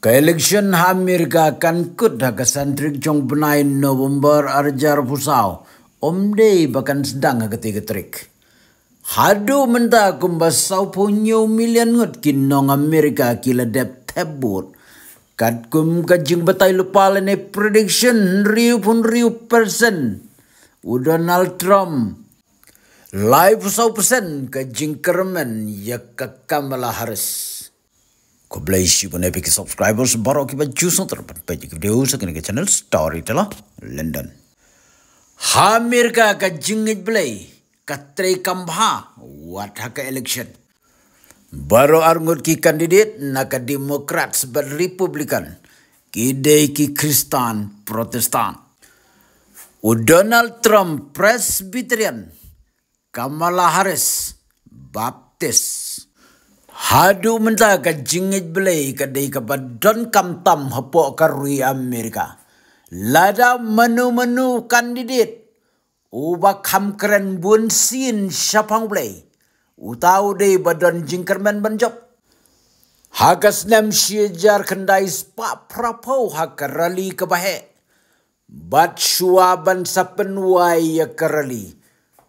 ka Amerika kan kut ha santrik jong benai november arjar pusau omde bakan sedang ha ketiga trik hadu menta kumba sau punyo million ngut kinong amerika kila dep tebut kat kum kajing batai lupala prediction riu pun riu persen Donald Trump Live 100% kajing kermen ya ke Kamala harus. God bless you on epic subscribers baru akibat jus terdapat page video sekini ke channel story Storyteller London. Hamir ka ka jingit belai ka trei kambha wat haka election. Baru arngut ki kandidat naka demokrat sebat republikan kidei ki kristan protestan. U Donald Trump presbyterian Kamala Harris baptis Hadu menta ka jingit belai ka dei ka badon kam tam ka karui Amerika. Lada menu-menu kandidat. Uba kam keren bun sin syapang belai. Utau dei badon jingkermen banjok. Hagas nem syajar kendai spak prapau hakarali kebahe. Bat syuaban sapenwai ya kerali.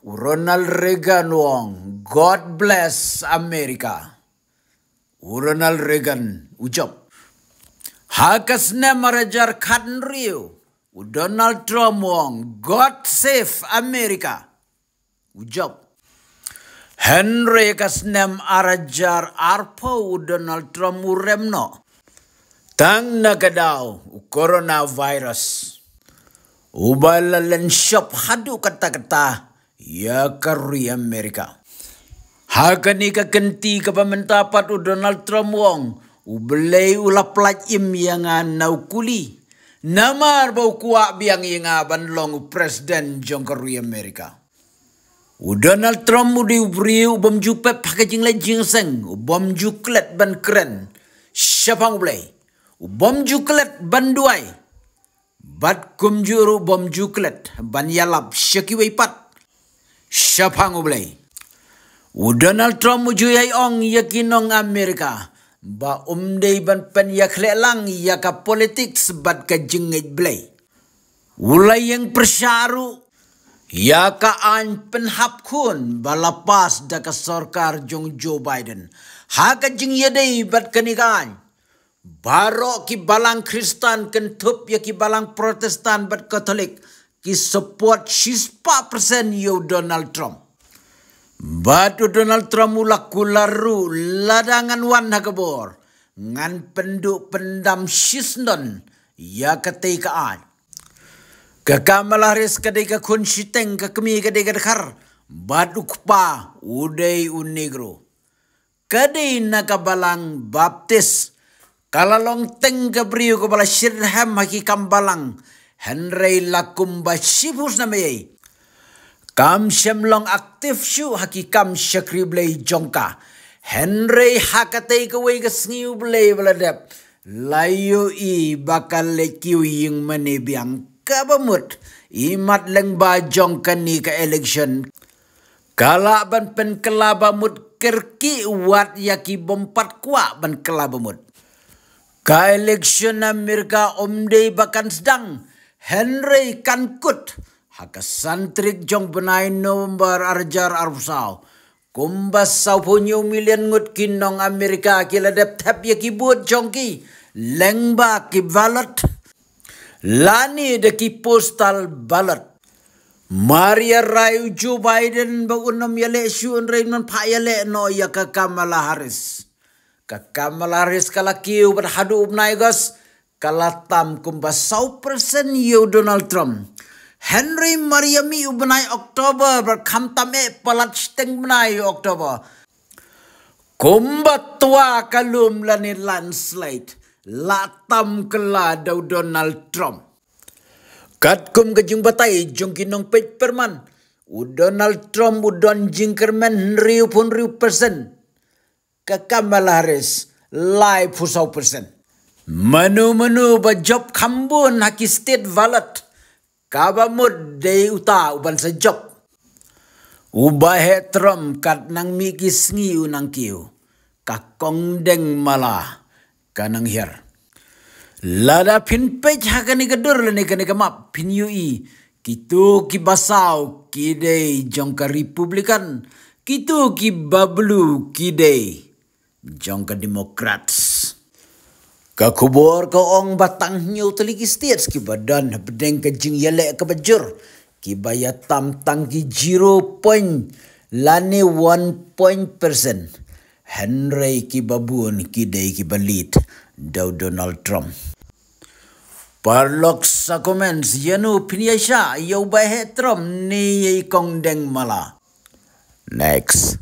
Ronald Reagan wong. God bless America. Ronald Reagan ucap. hakas merajar kan Rio. Donald Trump wong God save America. Ucap. Henry kasnem arajar arpo Donald Trump uremno. Tang u coronavirus. Ubalalen shop hadu kata-kata ya kari Amerika. Hakani ka kenti ka pamentapat u Donald Trump wong. U belai ula pelat im yang anau kuli. Namar bau kuak biang yang aban long Presiden John Amerika. U Donald Trump u diubri u bom jupe packaging la jingseng. U bom juklet ban keren. Siapang belai. U bom juklet ban duai. Bat kumjuru bom juklet ban yalap syakiwai pat. Siapang belai. Donald Trump juyai ong yakinong Amerika. Ba umdei ban pen yaklelang yaka politik sebat ka jengit belai. Ulai yang persyaru yaka an penhap kun balapas daka sorkar jong Joe Biden. Haka jeng yadei bat kanikan. Barok ki balang Kristen kentup ya ki balang Protestan bat Katolik ki support 6% yo Donald Trump. Batu Donald Trump ulak kularu ladangan wan hakabor. Ngan penduk pendam sisnon ya ketikaan an. Kekamalaris ketika kun siteng kekemi ketika dekar. Batu kupa udai unigro. Kadai nakabalang baptis. Kalalong teng kebriu kepala shirham haki kambalang. Henry lakum basibus namai. Kam shemlong aktif shu haki kam shakri blei jongka. Henry hakatei kawai kasngiu blei beladap. Layu i bakal lekiu ying mani biang kabamut. Imat leng bajong ni ka election. Kala ban pen kelabamut kerki wat yaki bompat kwa ban kelabamut. Ka election Amerika omdei bakan sedang. Henry kankut haka santrik jong penai nomor arjar arusau Kumbas sau punyu milian ngut kinong Amerika kila dep tap ya kibut jongki. Lengba ki ballot. Lani de postal balat Maria Rayu Joe Biden bagunam yale syuun Raymond paya yale no ya ka Kamala Harris. ke Kamala Harris kalakiu berhadu ubnaigas kala kumbas sau persen you Donald Trump. Henry Mariami ubnai Oktober ber khamtame palat steng bnai October. Kumbat tua kalum lani landslide. Latam kela dau Donald Trump. Kat kum kejung batai jungkinong paperman U Donald Trump udon jingkermen riu pun riu persen. Ke Kamala Harris lai pusau persen. Menu-menu bajop kambun haki state valet. Kaba de uta uban sa jok. Uba hetrom kat nang mikis ngiu nang kiu. Kakong deng mala kanang hir. Lada pin pej hakani kedur lani kani kemap pin yui. Kitu ki basau kidei jongka republikan. Kitu ki bablu kidei jongka demokrats. Kakubor ke ong batang nyu teligi setiap ski badan bedeng kejing yelek ke bejur. Ki bayar tam tangki jiru point, lani one point person. Henry ki babun ki day ki balit daw Donald Trump. Parlok sakomens yanu pinyasya yau bayar Trump ni yai deng mala. Next.